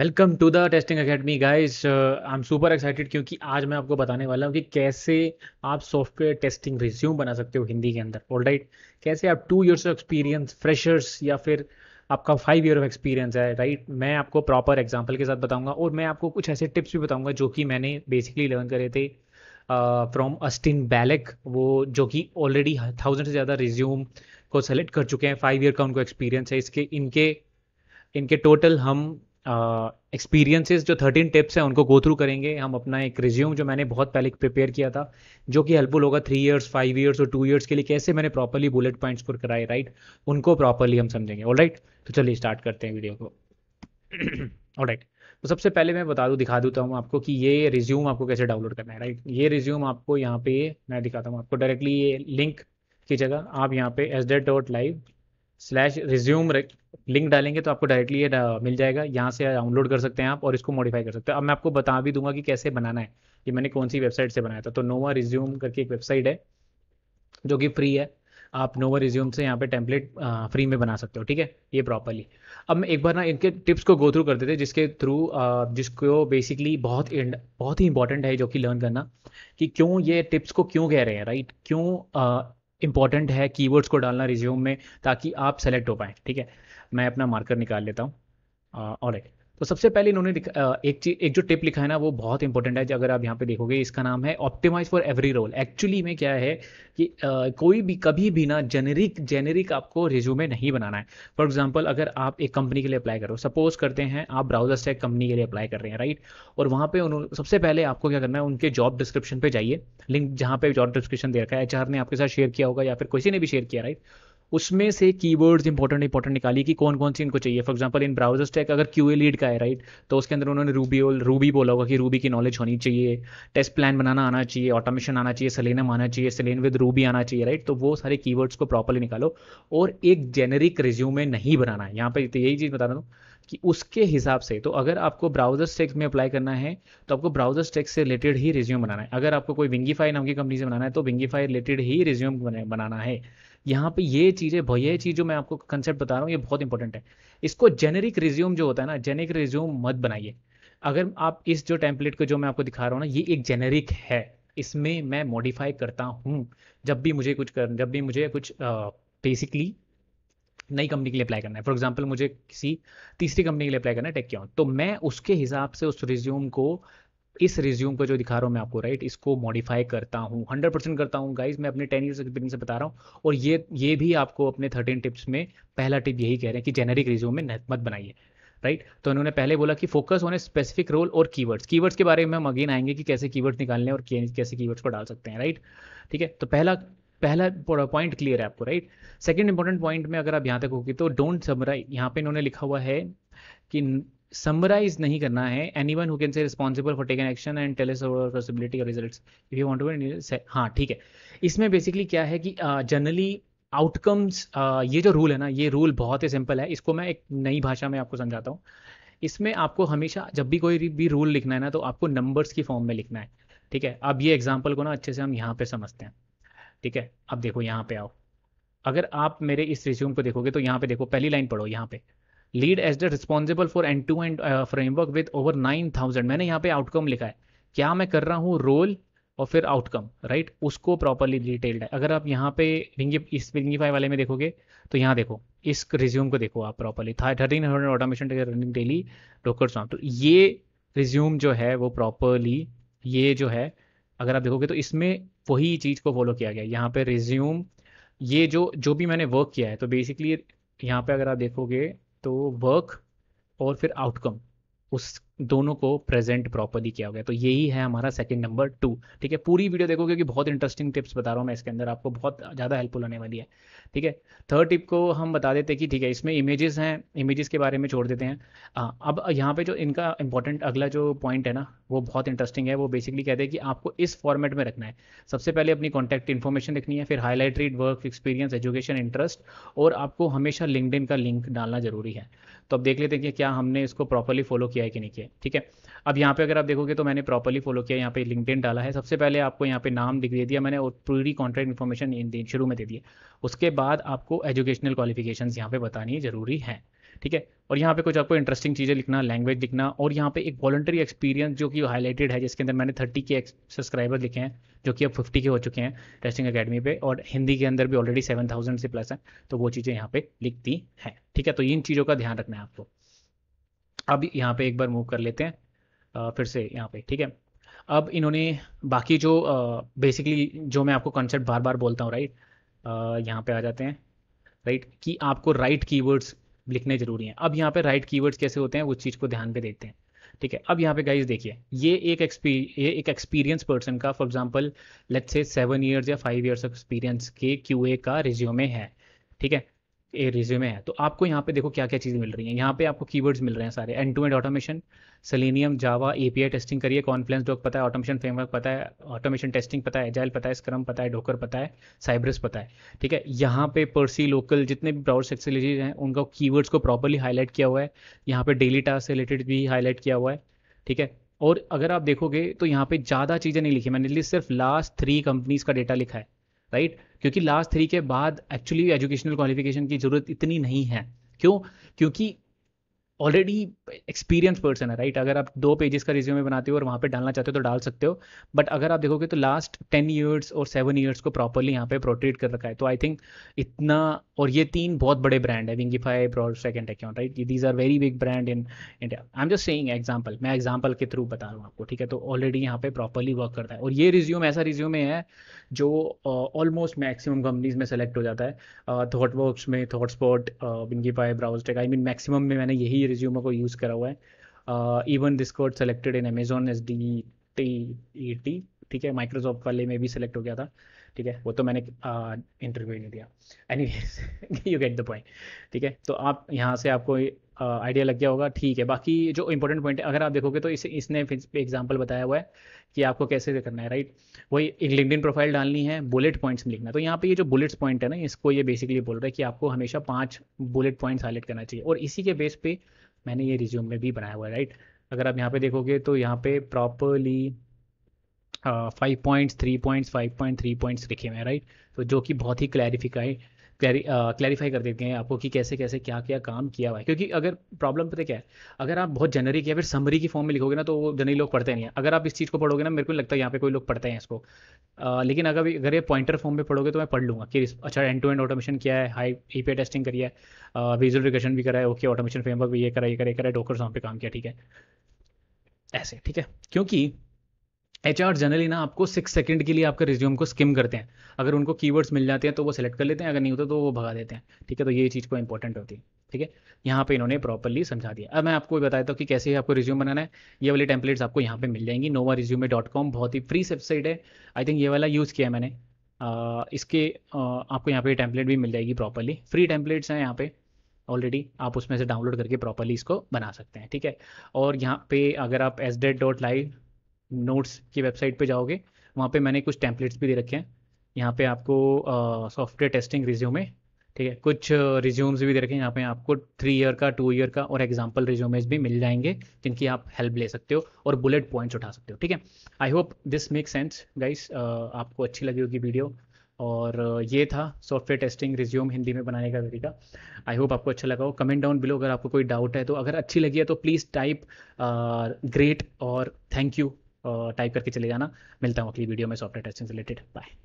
Welcome to the testing academy guys I am super excited क्योंकि आज मैं आपको बताने वाला हूँ कि कैसे आप सॉफ्टवेयर टेस्टिंग रिज्यूम बना सकते हो हिंदी के अंदर ऑल राइट right? कैसे आप two years of experience freshers या फिर आपका फाइव ईयर ऑफ एक्सपीरियंस है राइट right? मैं आपको प्रॉपर एग्जाम्पल के साथ बताऊंगा और मैं आपको कुछ ऐसे टिप्स भी बताऊंगा जो कि मैंने बेसिकली लर्न करे थे फ्रॉम अस्टिन बैलेक वो जो कि ऑलरेडी थाउजेंड से ज़्यादा रिज्यूम को सेलेक्ट कर चुके हैं फाइव ईयर का उनको एक्सपीरियंस है इसके इनके इनके टोटल हम एक्सपीरियंसेस जो थर्टीन टिप्स हैं उनको गो थ्रू करेंगे हम अपना एक रिज्यूम जो मैंने बहुत पहले प्रिपेयर किया था जो कि हेल्पफुल होगा थ्री ईयर्स फाइव ईयर्स और टू ईयर्स के लिए कैसे मैंने प्रॉपरली बुलेट पॉइंट्स पर कराए राइट उनको प्रॉपरली हम समझेंगे ऑल राइट तो चलिए स्टार्ट करते हैं वीडियो को ऑल राइट तो सबसे पहले मैं बता दूँ दिखा देता हूँ आपको कि ये रिज्यूम आपको कैसे डाउनलोड करना है राइट ये रिज्यूम आपको यहाँ पे मैं दिखाता हूँ आपको डायरेक्टली ये लिंक की जगह आप यहाँ पे SDET dot live slash resume link डालेंगे तो आपको डायरेक्टली ये uh, मिल जाएगा यहाँ से डाउनलोड कर सकते हैं आप और इसको मॉडिफाई कर सकते हैं अब मैं आपको बता भी दूंगा कि कैसे बनाना है ये मैंने कौन सी वेबसाइट से बनाया था तो नोवा रिज्यूम करके एक वेबसाइट है जो कि फ्री है आप नोवा रिज्यूम से यहाँ पे टेम्पलेट फ्री uh, में बना सकते हो ठीक है ये प्रॉपरली अब मैं एक बार ना इनके टिप्स को गो थ्रू करते थे जिसके थ्रू uh, जिसको बेसिकली बहुत बहुत ही इंपॉर्टेंट है जो कि लर्न करना कि क्यों ये टिप्स को क्यों कह रहे हैं राइट क्यों इंपॉर्टेंट है कीवर्ड्स को डालना रिज्यूम में ताकि आप सेलेक्ट हो पाएँ ठीक है मैं अपना मार्कर निकाल लेता हूँ और राइट तो सबसे पहले इन्होंने एक चीज एक जो टिप लिखा है ना वो बहुत इंपॉर्टेंट है अगर आप यहाँ पे देखोगे इसका नाम है optimise for every role actually में क्या है कि आ, कोई भी कभी भी ना जेनेरिक जेनेरिक आपको रिज्यूमे नहीं बनाना है फॉर एग्जाम्पल अगर आप एक कंपनी के लिए अप्लाई करो सपोज करते हैं आप ब्राउजर से कंपनी के लिए अप्लाई कर रहे हैं राइट और वहाँ पे उन्होंने सबसे पहले आपको क्या करना है उनके जॉब डिस्क्रिप्शन पे जाइए लिंक जहाँ पे जॉब डिस्क्रिप्शन दे रखा है एच ने आपके साथ शेयर किया होगा या फिर किसी ने भी शेयर किया राइट उसमें से कीवर्ड्स इंपॉर्टेंट इंपॉर्टेंट निकाली कि कौन कौन सी इनको चाहिए for example in browser stack अगर क्यू ए लीड का है राइट तो उसके अंदर उन्होंने रूबी रूबी बोला होगा कि रूबी की नॉलेज होनी चाहिए टेस्ट प्लान बनाना आना चाहिए ऑटोमेशन आना चाहिए सलेनम आना चाहिए सलेन विद रूबी आना चाहिए राइट तो वो सारे कीवर्ड्स को प्रॉपरली निकालो और एक जेनेरिक रिज्यूमे नहीं बनाना है यहाँ पर तो यही चीज़ बता रहा हूँ कि उसके हिसाब से तो अगर आपको ब्राउजर स्टेक में अप्लाई करना है तो आपको ब्राउजर स्टेक से रिलेटेड ही रिज्यूम बनाना है अगर आपको कोई विंगीफाई नाम की कंपनी से बनाना है तो विंगीफाई रिलेटेड ही रिज्यूम बनाना है यहाँ पे ये चीज़ें ये चीज़ जो मैं आपको कंसेप्ट बता रहा हूँ ये बहुत इंपॉर्टेंट है इसको जेनेरिक रिज्यूम जो होता है ना जेनेरिक रिज्यूम मत बनाइए अगर आप इस जो टेम्पलेट को जो मैं आपको दिखा रहा हूँ ना ये एक जेनेरिक है इसमें मैं मॉडिफाई करता हूँ जब भी मुझे कुछ कर जब भी मुझे कुछ बेसिकली नई कंपनी के लिए अप्लाई करना है फॉर एग्जाम्पल मुझे किसी तीसरी कंपनी के लिए अप्लाई करना है टेक क्यों तो मैं उसके हिसाब से उस रिज्यूम को इस रिज्यूम को जो दिखा रहा हूँ मैं आपको राइट इसको मॉडिफाई करता हूँ हंड्रेड परसेंट करता हूँ गाइज मैं अपने टेन ईयर्स एक्सपीरियंस से बता रहा हूँ और ये ये भी आपको अपने थर्टीन टिप्स में पहला टिप यही कह रहे हैं कि जेनेरिक रिज्यूम में मत बनाइए राइट तो उन्होंने पहले बोला कि फोकस ऑन स्पेसिफिक रोल और कीवर्ड्स कीवर्ड्स के बारे में हम अगेन आएंगे कि कैसे कीवर्ड्स निकालने और कैसे कीवर्ड्स को डाल सकते हैं राइट ठीक है तो पहला पहला पॉइंट क्लियर है आपको राइट सेकंड इंपॉर्टेंट पॉइंट में अगर आप यहाँ तक होगी तो डोंट समराइज यहाँ पे इन्होंने लिखा हुआ है कि समराइज नहीं करना है anyone who can say responsible for taken action and tells us possibility और results if you want to हाँ ठीक है इसमें बेसिकली क्या है कि जनरली uh, आउटकम्स uh, ये जो रूल है ना ये रूल बहुत ही सिंपल है इसको मैं एक नई भाषा में आपको समझाता हूँ इसमें आपको हमेशा जब भी कोई भी रूल लिखना है ना तो आपको नंबर्स की फॉर्म में लिखना है ठीक है अब ये एग्जाम्पल को ना अच्छे से हम यहाँ पे समझते हैं ठीक है अब देखो यहाँ पे आओ अगर आप मेरे इस रिज्यूम को देखोगे तो यहाँ पे देखो पहली लाइन पढ़ो यहाँ पे lead SDET responsible for end to end framework with over nine thousand मैंने यहाँ पे आउटकम लिखा है क्या मैं कर रहा हूँ रोल और फिर आउटकम राइट उसको प्रॉपरली डिटेल्ड है अगर आप यहाँ पे इस विंगीफाई वाले में देखोगे तो यहाँ देखो इस रिज्यूम को देखो आप properly thirteen hundred automation running daily docker song तो ये रिज्यूम जो है वो प्रॉपरली ये जो है अगर आप देखोगे तो इसमें वही चीज़ को फॉलो किया गया यहाँ पे रिज्यूम ये जो जो भी मैंने वर्क किया है तो बेसिकली यहाँ पे अगर आप देखोगे तो वर्क और फिर आउटकम उस दोनों को प्रेजेंट प्रॉपरली किया गया तो यही है हमारा सेकंड नंबर टू ठीक है पूरी वीडियो देखो क्योंकि बहुत इंटरेस्टिंग टिप्स बता रहा हूँ मैं इसके अंदर आपको बहुत ज़्यादा हेल्पफुल होने वाली है ठीक है थर्ड टिप को हम बता देते हैं कि ठीक है इसमें इमेजेस हैं इमेजेस के बारे में छोड़ देते हैं आ, अब यहाँ पे जो इनका इंपॉर्टेंट अगला जो पॉइंट है ना वो बहुत इंटरेस्टिंग है वो बेसिकली कहते हैं कि आपको इस फॉर्मेट में रखना है सबसे पहले अपनी कॉन्टैक्ट इन्फॉर्मेशन रखनी है फिर highlight read work experience education interest और आपको हमेशा लिंकड का लिंक डालना जरूरी है तो अब देख लेते हैं कि क्या हमने इसको प्रॉपरली फॉलो किया है कि नहीं किया ठीक है अब यहाँ पे अगर आप देखोगे तो मैंने प्रॉपरली फॉलो किया यहाँ पे लिंकडिन डाला है सबसे पहले आपको यहाँ पे नाम दे दिया मैंने और पूरी कॉन्ट्रैक्ट इन्फॉर्मेशन शुरू में दे दिए उसके बाद आपको एजुकेशनल क्वालिफिकेशन यहाँ पे बतानी जरूरी है ठीक है और यहाँ पे कुछ आपको इंटरेस्टिंग चीज़ें लिखना लैंग्वेज लिखना और यहाँ पे एक वॉलंटरी एक्सपीरियंस जो कि हाईलाइटेड है जिसके अंदर मैंने थर्टी के सब्सक्राइबर लिखे हैं जो कि अब फिफ्टी के हो चुके हैं टेस्टिंग अकेडमी पे और हिंदी के अंदर भी ऑलरेडी सेवन थाउजेंड से प्लस है तो वो चीज़ें यहाँ पे लिखती हैं ठीक है तो इन चीज़ों का ध्यान रखना है आपको अब यहाँ पे एक बार मूव कर लेते हैं फिर से यहाँ पे ठीक है अब इन्होंने बाकी जो बेसिकली जो मैं आपको कॉन्सेप्ट बार बार बोलता हूँ राइट यहाँ पे आ जाते हैं राइट कि आपको राइट कीवर्ड्स लिखने जरूरी हैं अब यहाँ पे राइट कीवर्ड्स कैसे होते हैं उस चीज़ को ध्यान पे देते हैं ठीक है अब यहाँ पे गाइज देखिए ये एक ये एक एक्सपीरियंस पर्सन का for example let's say seven years या फाइव ईयर्स ऑफ एक्सपीरियंस के क्यू का रिज्यूमे है ठीक है ए रिज्यूमे है तो आपको यहाँ पे देखो क्या क्या चीज़ें मिल रही हैं यहाँ पे आपको कीवर्ड्स मिल रहे हैं सारे end to end automation selenium Java API testing करिए कॉन्फ्लेंस डॉक पता है ऑटोमेशन फ्रेमवर्क पता है ऑटोमेशन टेस्टिंग पता है एजाइल पता है स्क्रम पता है डोकर पता है साइब्रस पता है ठीक है यहाँ पे पर्सी लोकल जितने भी ब्राउज एक्सेलिजीज हैं उनका कीवर्ड्स को प्रॉपरली हाईलाइट किया हुआ है यहाँ पे डेली टास्क से रिलेटेड भी हाईलाइट किया हुआ है ठीक है और अगर आप देखोगे तो यहाँ पे ज़्यादा चीज़ें नहीं लिखी मैंने सिर्फ लास्ट थ्री कंपनीज़ का डेटा लिखा है राइट क्योंकि लास्ट थ्री के बाद एक्चुअली एजुकेशनल क्वालिफिकेशन की ज़रूरत इतनी नहीं है क्यों क्योंकि ऑलरेडी एक्सपीरियंस पर्सन है राइट अगर आप दो पेजेस का रिज्यूमे बनाते हो और वहाँ पे डालना चाहते हो तो डाल सकते हो बट अगर आप देखोगे तो लास्ट टेन ईयर्स और सेवन ईयर्स को प्रॉपरली यहाँ पे प्रोटेट कर रखा है तो आई थिंक इतना और ये तीन बहुत बड़े ब्रांड है Wingify broad second account right these are very big brand in India I am just saying example मैं एग्जाम्पल के थ्रू बता रहा हूँ आपको ठीक है तो ऑलरेडी यहाँ पे प्रॉपरली वर्क करता है और ये रिज्यूम ऐसा रिज्यूमे है जो ऑलमोस्ट मैक्सिमम कंपनीज में सेलेक्ट हो जाता है थॉट uh, में ThoughtSpot Wingify browse tech I mean maximum में मैंने यही रिज्यूमर को यूज़ करा हुआ है even this code selected in Amazon S D T E T ठीक है माइक्रोसॉफ्ट वाले में भी सेलेक्ट हो गया था ठीक है वो तो मैंने इंटरव्यू ही नहीं दिया any you get the point ठीक है तो आप यहाँ से आपको आइडिया लग गया होगा ठीक है बाकी जो इंपॉर्टेंट पॉइंट है अगर आप देखोगे तो इस इसने एग्जाम्पल बताया हुआ है कि आपको कैसे करना है राइट वही एक इन प्रोफाइल डालनी है बुलेट पॉइंट्स में लिखना है तो यहाँ पे ये जो बुलेट्स पॉइंट है ना इसको ये बेसिकली बोल रहा है कि आपको हमेशा पांच बुलेट पॉइंट्स हाईलाइट करना चाहिए और इसी के बेस पे मैंने ये रिज्यूम में भी बनाया हुआ है राइट अगर आप यहाँ पे देखोगे तो यहाँ पे properly five points three points five point three points लिखे हुए हैं राइट तो जो कि बहुत ही क्लैरिफिकाई क्लैरिफाई uh, कर देते हैं आपको कि कैसे कैसे क्या क्या काम किया हुआ है क्योंकि अगर प्रॉब्लम पता क्या है अगर आप बहुत जनरिक या फिर समरी की फॉर्म में लिखोगे ना तो जनरी लोग पढ़ते नहीं है अगर आप इस चीज़ को पढ़ोगे ना मेरे को लगता है यहाँ पे कोई लोग पढ़ते हैं इसको आ, uh, लेकिन अगर अगर ये पॉइंटर फॉर्म में पढ़ोगे तो मैं पढ़ लूँगा कि अच्छा एंड टू एंड ऑटोमेशन किया है हाई ई टेस्टिंग करी है विजुअल uh, रिकेशन भी करा है ओके ऑटोमेशन फ्रेमवर्क भी ये करा ये करा ये करा डोकर वहाँ पर काम किया ठीक है ऐसे ठीक है क्योंकि एच जनरली ना आपको सिक्स सेकंड के लिए आपका रिज्यूम को स्किम करते हैं अगर उनको कीवर्ड्स मिल जाते हैं तो वो सेलेक्ट कर लेते हैं अगर नहीं होता तो वो भगा देते हैं ठीक है तो ये चीज़ को इंपॉर्टेंट होती है ठीक है यहाँ पे इन्होंने प्रॉपरली समझा दिया अब मैं आपको बता देता हूँ कि कैसे आपको रिज्यूम बनाना है ये वाले टेम्पलेट्स आपको यहाँ पे मिल जाएंगी नोवा रिज्यूमे डॉट कॉम बहुत ही फ्री वेबसाइट है आई थिंक ये वाला यूज़ किया मैंने इसके आपको यहाँ पे टेम्पलेट भी मिल जाएगी प्रॉपरली फ्री टेम्पलेट्स हैं यहाँ पे ऑलरेडी आप उसमें से डाउनलोड करके प्रॉपरली इसको बना सकते हैं ठीक है और यहाँ पे अगर आप SDET dot live notes की वेबसाइट पे जाओगे वहाँ पे मैंने कुछ टैंपलेट्स भी दे रखे हैं यहाँ पे आपको सॉफ्टवेयर टेस्टिंग रिज्यूमे ठीक है कुछ रिज्यूम्स भी दे रखे हैं यहाँ पे आपको थ्री ईयर का टू ईयर का और एग्जाम्पल रिज्यूमेज भी मिल जाएंगे जिनकी आप हेल्प ले सकते हो और बुलेट पॉइंट्स उठा सकते हो ठीक है I hope this make sense guys आपको अच्छी लगी होगी वीडियो और ये था सॉफ्टवेयर टेस्टिंग रिज्यूम हिंदी में बनाने का तरीका आई होप आपको अच्छा लगा हो कमेंट डाउन बिलो अगर आपको कोई डाउट है तो अगर अच्छी लगी है तो प्लीज़ टाइप ग्रेट और थैंक यू टाइप करके चले जाना मिलता हूँ अगली वीडियो में सॉफ्टवेयर टेस्टिंग से रिलेटेड बाय